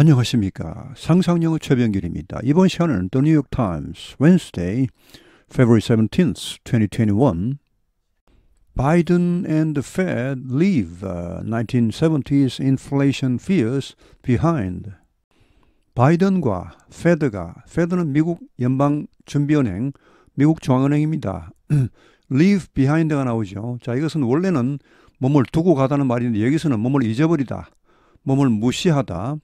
안녕하십니까. 상상영어 최병길입니다. 이번 시간은 The New York Times, Wednesday, February 17th, 2021. Biden and the Fed leave uh, 1970s inflation fears behind. 바이든과 페드가, 페드는 미국 연방준비은행, 미국 중앙은행입니다. leave behind가 나오죠. 자, 이것은 원래는 몸을 두고 가다는 말인데 여기서는 몸을 잊어버리다, 몸을 무시하다,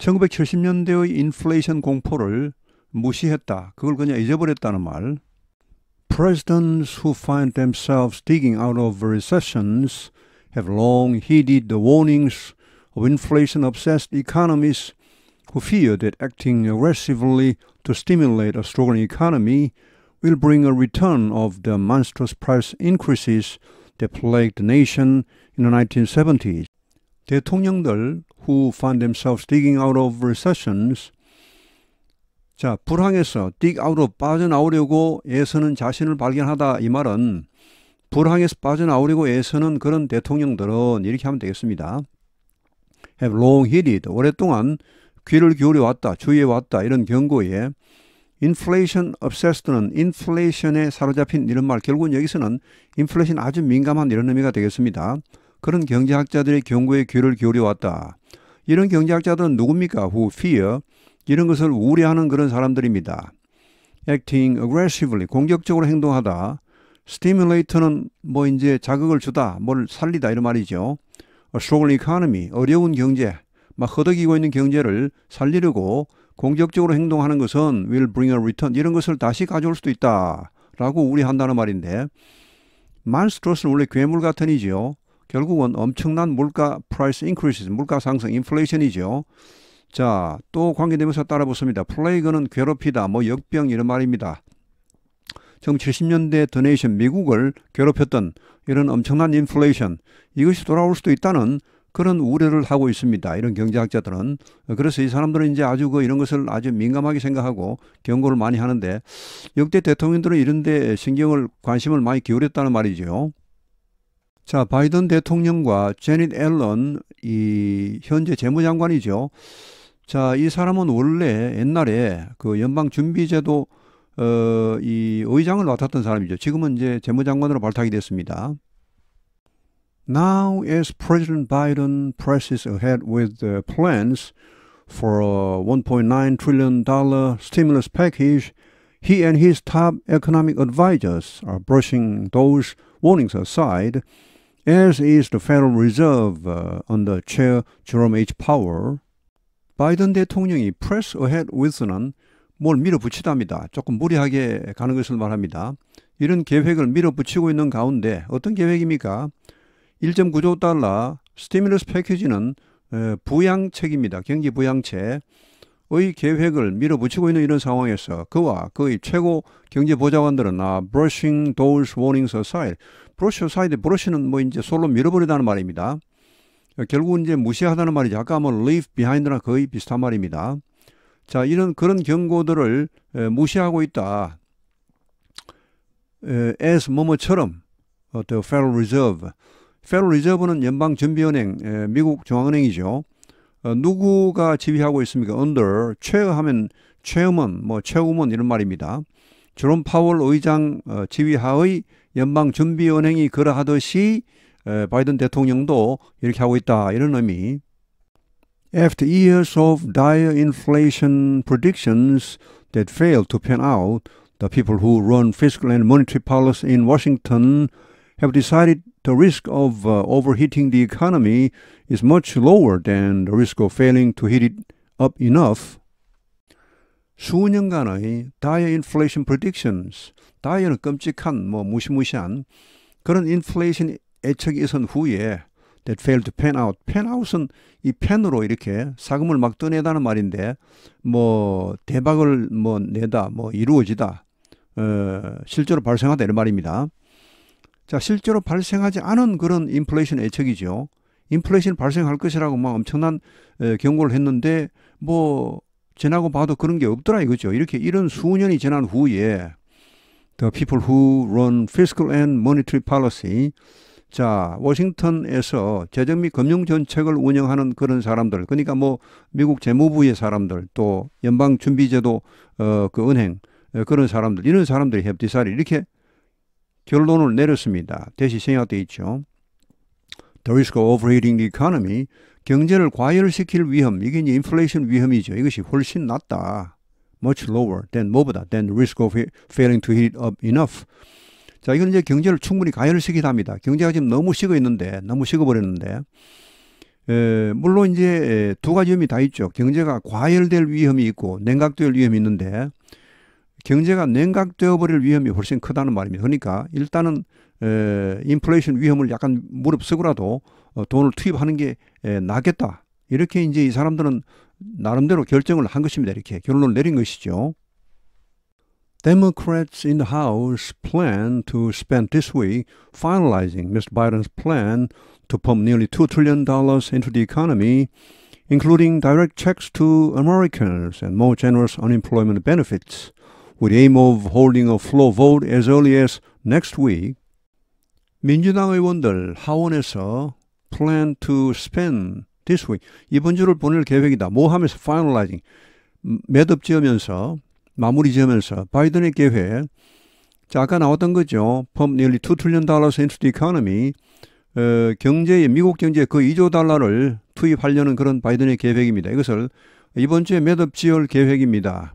1970년대의 인플레이션 공포를 무시했다. 그걸 그냥 잊어버렸다는 말. Presidents who find themselves digging out of recessions have long heeded the warnings of inflation-obsessed economists who fear that acting aggressively to stimulate a struggling economy will bring a return of the monstrous price increases that plagued the nation in the 1970s. 대통령들 who found themselves digging out of recessions 자, 불황에서 dig out로 o 빠져나오려고 애서는 자신을 발견하다 이 말은 불황에서 빠져나오려고 애서는 그런 대통령들은 이렇게 하면 되겠습니다. have long heeded 오랫동안 귀를 기울여 왔다 주의해 왔다 이런 경고에 inflation obsessed는 인플레이션에 사로잡힌 이런 말 결국은 여기서는 인플레이션 아주 민감한 이런 의미가 되겠습니다. 그런 경제학자들의 경고에 귀를 기울여 왔다. 이런 경제학자들은 누굽니까? Who fear 이런 것을 우려하는 그런 사람들입니다. Acting aggressively 공격적으로 행동하다. Stimulate는 뭐 이제 자극을 주다, 뭘 살리다 이런 말이죠. A strong economy 어려운 경제 막 허덕이고 있는 경제를 살리려고 공격적으로 행동하는 것은 will bring a return 이런 것을 다시 가져올 수도 있다라고 우리한다는 말인데 m o n s t 는 원래 괴물 같은 이지요. 결국은 엄청난 물가 프라이스 인크리스, 물가 상승, 인플레이션이죠. 자, 또 관계되면서 따라 붙습니다. 플레이그는 괴롭히다, 뭐 역병 이런 말입니다. 1970년대 더네이션 미국을 괴롭혔던 이런 엄청난 인플레이션 이것이 돌아올 수도 있다는 그런 우려를 하고 있습니다. 이런 경제학자들은 그래서 이 사람들은 이제 아주 그 이런 것을 아주 민감하게 생각하고 경고를 많이 하는데 역대 대통령들은 이런데 신경을 관심을 많이 기울였다는 말이죠. 자, 바이든 대통령과 제닛 앨런 이 현재 재무장관이죠. 자, 이 사람은 원래 옛날에 그 연방 준비제도 어, 이 의장을 맡았던 사람이죠. 지금은 이제 재무장관으로 발탁이 됐습니다. Now as President Biden presses ahead with the plans for a 1.9 trillion dollar stimulus package, he and his top economic advisors are brushing those warnings aside as is the Federal Reserve uh, under Chair Jerome H. Powell, 바이든 대통령이 press ahead with는 뭘 밀어붙이답니다. 조금 무리하게 가는 것을 말합니다. 이런 계획을 밀어붙이고 있는 가운데 어떤 계획입니까? 1.9조 달러 스티뮬러스 패키지는 부양책입니다. 경기 부양책의 계획을 밀어붙이고 있는 이런 상황에서 그와 그의 최고 경제보좌관들은 아, brushing doors warning s o c i e 브러쉬 사이드 브러쉬는 뭐 이제 솔로 밀어버리다는 말입니다. 어, 결국은 이제 무시하다는 말이죠. 아까 뭐 leave behind랑 거의 비슷한 말입니다. 자, 이런 그런 경고들을 에, 무시하고 있다. 에, as 뭐뭐처럼 어, the Federal Reserve. Federal Reserve는 연방 준비은행, 에, 미국 중앙은행이죠. 어, 누구가 지휘하고 있습니까? under 최하면 최음원, 뭐 최우먼 이런 말입니다. 주롬 파월 의장 지휘하의 그러하듯이 바이든 대통령도 이렇게 하고 있다 이런 의미. After years of dire inflation predictions that failed to pan out, the people who run fiscal and monetary policy in Washington have decided the risk of uh, overheating the economy is much lower than the risk of failing to heat it up enough 수년간의 다이어 인플레이션 프 r e 션 i 다이어는 끔찍한 뭐 무시무시한 그런 인플레이션 예측이 있은 후에 that failed to pan out. pan out은 이 펜으로 이렇게 사금을 막 떠내다는 말인데 뭐 대박을 뭐 내다 뭐 이루어지다 어, 실제로 발생하다 이런 말입니다. 자 실제로 발생하지 않은 그런 인플레이션 예측이죠. 인플레이션 발생할 것이라고 막 엄청난 에, 경고를 했는데 뭐 지나고 봐도 그런 게 없더라 이거죠. 이렇게 이런 수년이 지난 후에 The people who run fiscal and monetary policy 자, 워싱턴에서 재정 및 금융 정책을 운영하는 그런 사람들, 그러니까 뭐 미국 재무부의 사람들, 또 연방 준비제도 어, 그 은행 어, 그런 사람들, 이런 사람들이 협디사를 이렇게 결론을 내렸습니다. 대시 생략돼 있죠. The risk of overheating the economy 경제를 과열시킬 위험, 이게 이제 인플레이션 위험이죠. 이것이 훨씬 낮다. much lower than 뭐보다 than risk of failing to heat up enough. 자, 이건 이제 경제를 충분히 가열시키다 니다 경제가 지금 너무 식어 있는데, 너무 식어버렸는데, 에, 물론 이제 두 가지 위험이 다 있죠. 경제가 과열될 위험이 있고 냉각될 위험이 있는데, 경제가 냉각되어 버릴 위험이 훨씬 크다는 말입니다. 그러니까 일단은 에, 인플레이션 위험을 약간 무릅쓰고라도 돈을 투입하는 게 나겠다. 이렇게 이제 이 사람들은 나름대로 결정을 한 것입니다. 이렇게 결론을 내린 것이죠. Democrats in the House plan to spend this week finalizing Mr. Biden's plan to pump nearly $2 trillion into the economy, including direct checks to Americans and more generous unemployment benefits, with aim of holding a floor vote as early as next week. 민주당 의원들 하원에서 plan to spend this week. 이번 주를 보낼 계획이다. 뭐 하면서 finalizing. 매듭 지으면서 마무리 지으면서 바이든의 계획. 자, 아까 나왔던 거죠. Pump nearly 2 trillion dollars into the economy. 어, 경제에 미국 경제에 그 2조 달러를 투입하려는 그런 바이든의 계획입니다. 이것을 이번 주에 매듭 지을 계획입니다.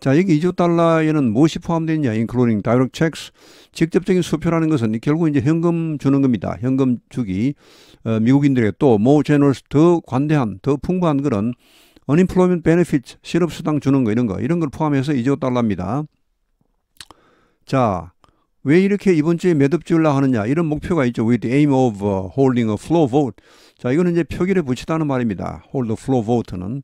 자, 여기 2조 달러에는 무엇이 포함되냐? including direct checks. 직접적인 수표라는 것은 결국 이제 현금 주는 겁니다. 현금 주기. 어, 미국인들에게 또모 generous 더 관대한, 더 풍부한 그런 unemployment benefits, 실업수당 주는 거 이런 거. 이런 걸 포함해서 2조 달러입니다. 자, 왜 이렇게 이번 주에 매듭 지으려 하느냐 이런 목표가 있죠. With the aim of 어, holding a f l o o vote. 자, 이거는 이제 표기를 붙이다는 말입니다. Hold a f l o o vote는.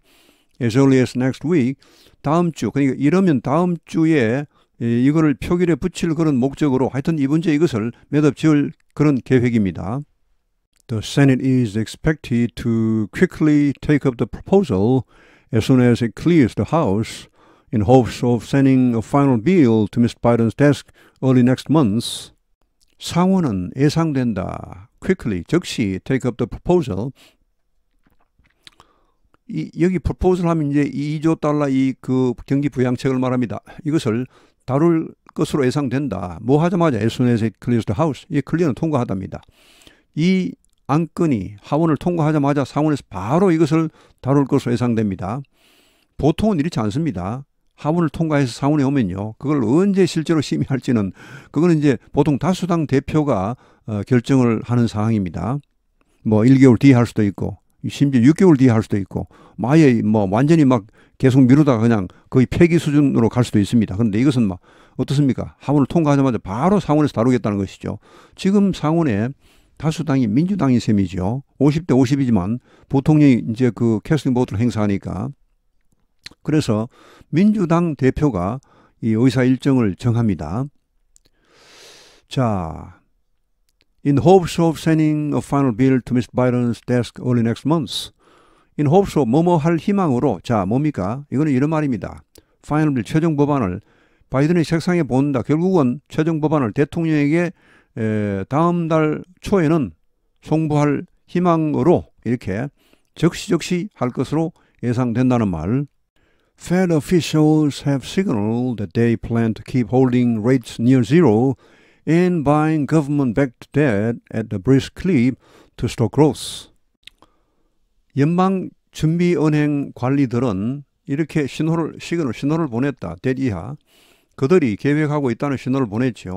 as early as next week. 다음 주. 그러니까 이러면 다음 주에 이거를 표결에 붙일 그런 목적으로 하여튼 이번 주에 이것을 매듭 지을 그런 계획입니다. The Senate is expected to quickly take up the proposal as soon as it clears the House in hopes of sending a final bill to Mr. Biden's desk early next month. 상원은 예상된다. quickly 즉시 take up the proposal 이, 여기 프로포즈를 하면 이제 2조 달러 이 그 경기 부양책을 말합니다. 이것을 다룰 것으로 예상된다. 뭐 하자마자 에스 soon as it c l e 이 클리어는 통과하답니다. 이 안건이 하원을 통과하자마자 상원에서 바로 이것을 다룰 것으로 예상됩니다. 보통은 이렇지 않습니다. 하원을 통과해서 상원에 오면요. 그걸 언제 실제로 심의할지는 그거는 이제 보통 다수당 대표가 어, 결정을 하는 상황입니다. 뭐 1개월 뒤에 할 수도 있고 심지어 6개월 뒤에 할 수도 있고 아예 뭐 완전히 막 계속 미루다가 그냥 거의 폐기 수준으로 갈 수도 있습니다. 그런데 이것은 막 어떻습니까? 하원을 통과하자마자 바로 상원에서 다루겠다는 것이죠. 지금 상원에 다수당이 민주당인 셈이죠. 50대 50이지만 보통이 이제 그 캐스팅 보트를 행사하니까 그래서 민주당 대표가 이 의사 일정을 정합니다. 자, in hopes of sending a final bill to Miss Biden's desk early next month. in hopes of 뭐뭐 할 희망으로 자 뭡니까? 이거는 이런 말입니다. 파이널 빌 최종 법안을 바이든의 책상에 본다. 결국은 최종 법안을 대통령에게 에, 다음 달 초에는 송부할 희망으로 이렇게 적시적시 할 것으로 예상된다는 말. Fed officials have signaled that they plan to keep holding rates near zero in buying government-backed debt at a brisk clip to stoke growth. 연방준비은행 관리들은 이렇게 신호를 시그널 신호를 보냈다. 대 이하. 그들이 계획하고 있다는 신호를 보냈지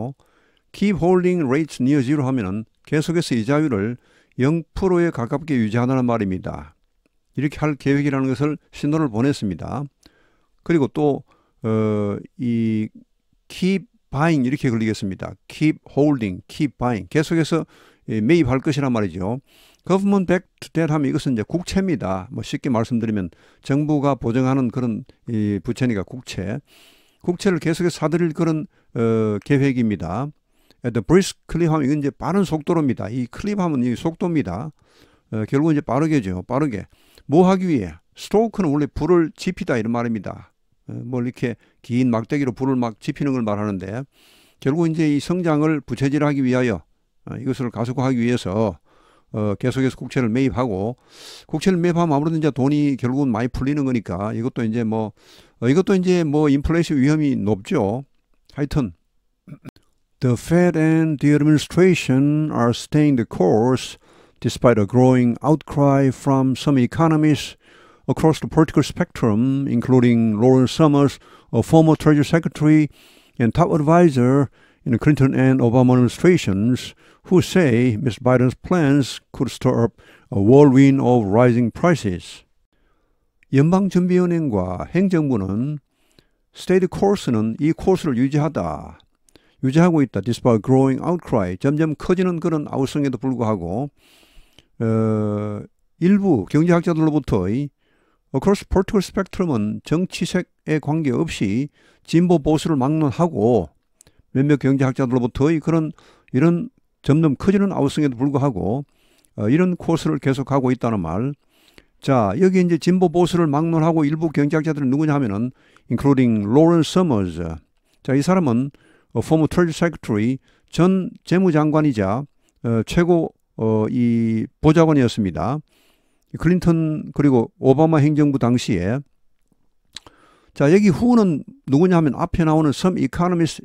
Keep holding rates near zero 하면은 계속해서 이자율을 0%에 가깝게 유지하라는 말입니다. 이렇게 할 계획이라는 것을 신호를 보냈습니다. 그리고 또, 어, 이 keep buying 이렇게 걸리겠습니다. keep holding, keep buying. 계속해서 예, 매입할 것이란 말이죠. government backed debt 하면 이것은 이제 국채입니다. 뭐 쉽게 말씀드리면 정부가 보증하는 그런 이 부채니까 국채. 국채를 계속해서 사들일 그런 어, 계획입니다. the brisk clip 하면 이건 이제 빠른 속도로입니다. 이 클립 하면 이 속도입니다. 어, 결국은 이제 빠르게죠. 빠르게. 뭐 하기 위해? 스토크는 원래 불을 지피다 이런 말입니다. 어, 뭘 이렇게 긴 막대기로 불을 막 지피는 걸 말하는데 결국 이제 이 성장을 부채질하기 위하여 어, 이것을 가속화하기 위해서 어, 계속해서 국채를 매입하고 국채를 매입하면 아무래도 이제 돈이 결국은 많이 풀리는 거니까 이것도 이제 뭐 어, 이것도 이제 뭐 인플레이션 위험이 높죠. 하여튼 The Fed and the administration are staying the course despite a growing outcry from some economists across the political spectrum, including Lawrence Summers, a former Treasury Secretary and top advisor in the Clinton and Obama administrations, who say Ms. Biden's plans could stir up a whirlwind of rising prices. 연방준비은행과 행정부는 스테이트 코스는 이 코스를 유지하다. 유지하고 있다. Despite growing outcry. 점점 커지는 그런 아우성에도 불구하고 어, 일부 경제학자들로부터의 Across Political Spectrum은 정치색에 관계없이 진보 보수를 막론하고 몇몇 경제학자들로부터의 그런 이런 점점 커지는 아우성에도 불구하고 어, 이런 코스를 계속하고 있다는 말. 자, 여기 이제 진보 보수를 막론하고 일부 경제학자들은 누구냐 하면은 including Lawrence Summers. 자, 이 사람은 어, former Treasury Secretary 전 재무장관이자 어, 최고 어, 이 보좌관이었습니다. 클린턴 그리고 오바마 행정부 당시에 자 여기 후는 누구냐 하면 앞에 나오는 섬 이카노미스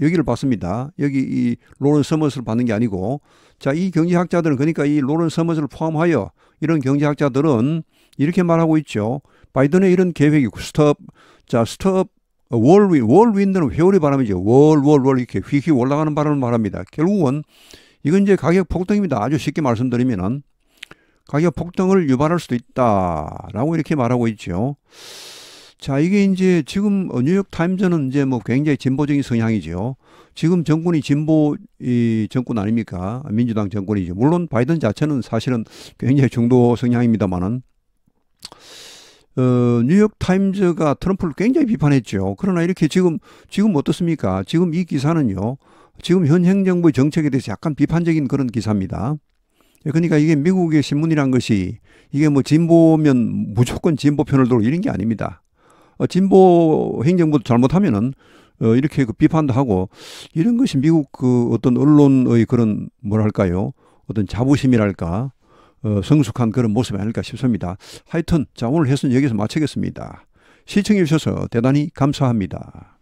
여기를 봤습니다. 여기 이 로런 서머스를 받는 게 아니고 자 이 경제학자들은 그러니까 이 로런 서머스를 포함하여 이런 경제학자들은 이렇게 말하고 있죠. 바이든의 이런 계획이 스톱 자 스톱 월윈 어, 월윈드는 회오리 바람이죠. 월 월 월 이렇게 휘휘 올라가는 바람을 말합니다. 결국은 이건 이제 가격 폭등입니다. 아주 쉽게 말씀드리면은 가격 폭등을 유발할 수도 있다라고 이렇게 말하고 있죠. 자, 이게 이제 지금 어, 뉴욕 타임즈는 이제 뭐 굉장히 진보적인 성향이죠. 지금 정권이 진보 이 정권 아닙니까? 민주당 정권이죠. 물론 바이든 자체는 사실은 굉장히 중도 성향입니다만은 어, 뉴욕 타임즈가 트럼프를 굉장히 비판했죠. 그러나 이렇게 지금 지금 어떻습니까? 지금 이 기사는요. 지금 현 행정부의 정책에 대해서 약간 비판적인 그런 기사입니다. 예, 그러니까 이게 미국의 신문이란 것이 이게 뭐 진보면 무조건 진보 편을 들어 이런 게 아닙니다. 어, 진보 행정부도 잘못하면은 어, 이렇게 그 비판도 하고 이런 것이 미국 그 어떤 언론의 그런 뭐랄까요 어떤 자부심이랄까 어, 성숙한 그런 모습이 아닐까 싶습니다. 하여튼 자 오늘 해는 여기서 마치겠습니다. 시청해 주셔서 대단히 감사합니다.